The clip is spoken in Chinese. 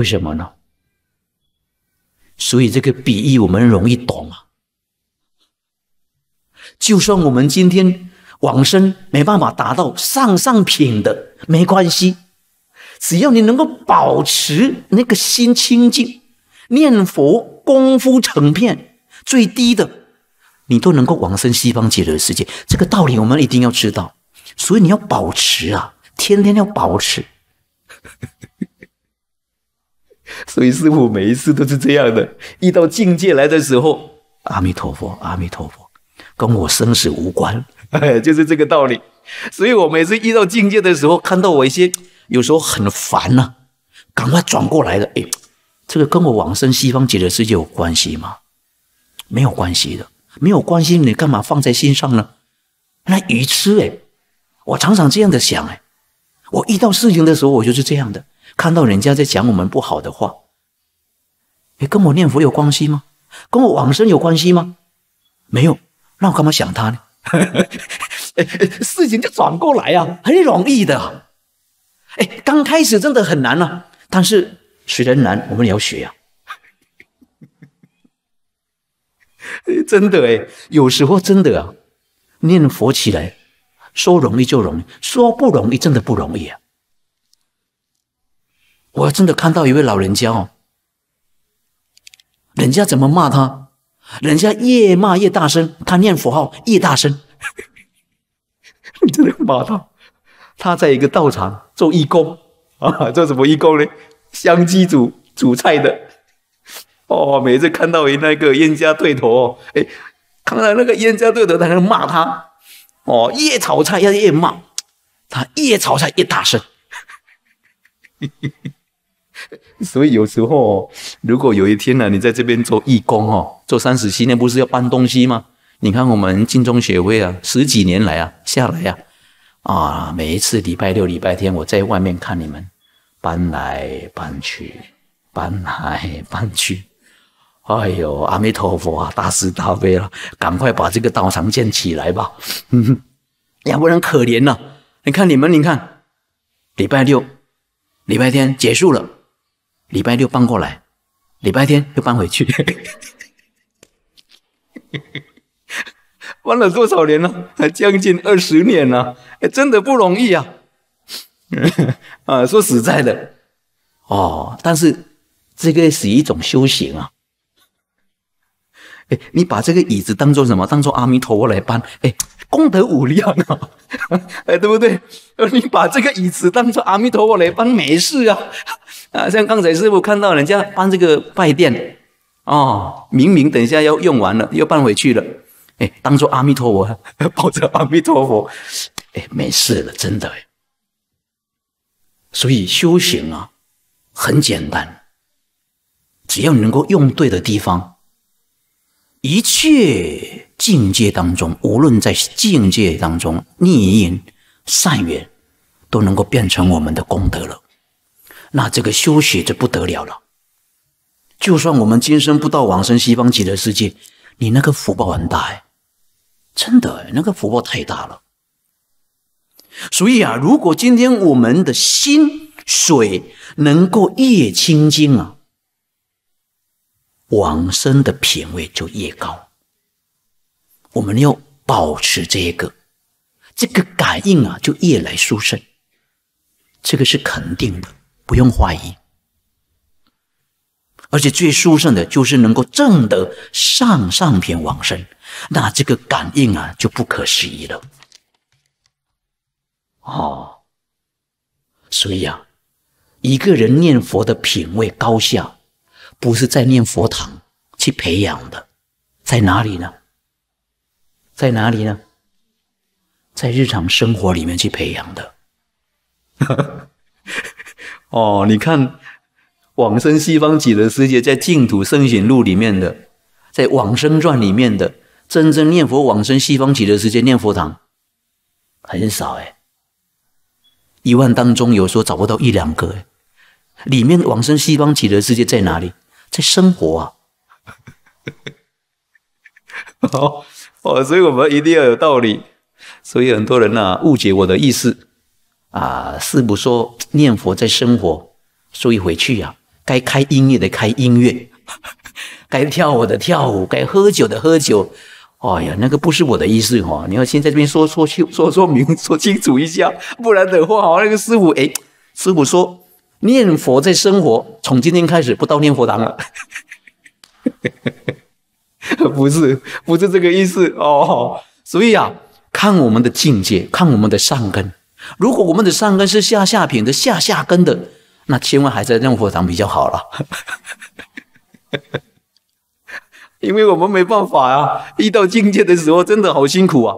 为什么呢？所以这个比喻我们容易懂啊。就算我们今天往生没办法达到上上品的，没关系，只要你能够保持那个心清净，念佛功夫成片，最低的你都能够往生西方极乐世界。这个道理我们一定要知道，所以你要保持啊，天天要保持。所以，师傅每一次都是这样的。一到境界来的时候，阿弥陀佛，阿弥陀佛，跟我生死无关，就是这个道理。所以我每次遇到境界的时候，看到我一些有时候很烦呐，赶快转过来了。哎，这个跟我往生西方极乐世界有关系吗？没有关系的，没有关系，你干嘛放在心上呢？那愚痴哎，我常常这样的想哎，我遇到事情的时候，我就是这样的。看到人家在讲我们不好的话，你跟我念佛有关系吗？跟我往生有关系吗？没有，那我干嘛想他呢？事情就转过来呀，很容易的。哎，刚开始真的很难啊，但是虽然难，我们也要学呀。真的哎，有时候真的啊，念佛起来，说容易就容易，说不容易真的不容易啊。我真的看到一位老人家哦，人家怎么骂他？人家越骂越大声，他念佛号越大声。你的会骂他，他在一个道场做义工啊，做什么义工呢？香鸡煮煮菜的。哦，每次看到一那个冤家对头，哎，看到那个冤家对头，他要骂他。哦，越炒菜要越骂，他越炒菜越大声。所以有时候，如果有一天呢，你在这边做义工哦，做三十七天不是要搬东西吗？你看我们金钟协会啊，十几年来啊，下来呀，啊，每一次礼拜六、礼拜天，我在外面看你们搬来搬去，搬来 搬去，哎呦，阿弥陀佛啊，大慈大悲了，赶快把这个道场建起来吧，要不然可怜了。你看你们，你看，礼拜六、礼拜天结束了。礼拜六搬过来，礼拜天又搬回去，搬了多少年了？将近二十年了，真的不容易啊！啊，说实在的，哦，但是这个是一种修行啊。哎，你把这个椅子当做什么？当做阿弥陀佛来搬，哎，功德无量啊！哎，对不对？你把这个椅子当做阿弥陀佛来搬，没事啊。啊，像刚才师傅看到人家搬这个拜殿，哦，明明等一下要用完了，又搬回去了，哎，当做阿弥陀佛，抱着阿弥陀佛，哎，没事了，真的。所以修行啊，很简单，只要你能够用对的地方，一切境界当中，无论在境界当中，逆缘、善缘，都能够变成我们的功德了。那这个修学就不得了了。就算我们今生不到往生西方极乐世界，你那个福报很大哎，真的那个福报太大了。所以啊，如果今天我们的心水能够越清净啊，往生的品位就越高。我们要保持这个，这个感应啊就越来殊胜，这个是肯定的。不用怀疑，而且最殊胜的就是能够正得上上品往生，那这个感应啊就不可思议了。哦，所以啊，一个人念佛的品位高下，不是在念佛堂去培养的，在哪里呢？在哪里呢？在日常生活里面去培养的。哦，你看往生西方极乐世界，在净土圣贤录里面的，在往生传里面的，真正念佛往生西方极乐世界念佛堂很少哎，一万当中有时候找不到一两个，里面往生西方极乐世界在哪里？在生活啊！好，哦，所以我们一定要有道理，所以很多人呐误解我的意思。啊，师傅说念佛在生活，所以回去呀，该开音乐的开音乐，该跳舞的跳舞，该喝酒的喝酒。哎呀，那个不是我的意思哈！你要先在这边说说清、说说明、说清楚一下，不然的话，好，那个师傅哎，师傅说念佛在生活，从今天开始不到念佛堂了。不是，不是这个意思哦。所以啊，看我们的境界，看我们的善根。如果我们的上根是下下品的下下根的，那千万还在念佛堂比较好了，因为我们没办法啊，一到境界的时候，真的好辛苦啊。